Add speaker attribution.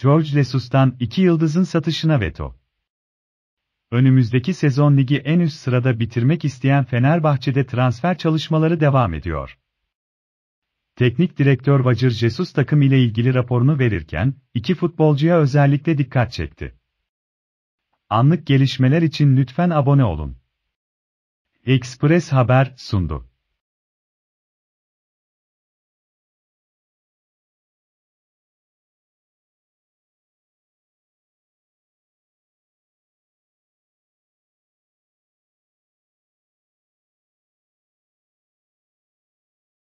Speaker 1: George Lesus'tan iki yıldızın satışına veto. Önümüzdeki sezon ligi en üst sırada bitirmek isteyen Fenerbahçe'de transfer çalışmaları devam ediyor. Teknik direktör Vacır Jesus takım ile ilgili raporunu verirken, iki futbolcuya özellikle dikkat çekti. Anlık gelişmeler için lütfen abone olun. Express Haber sundu.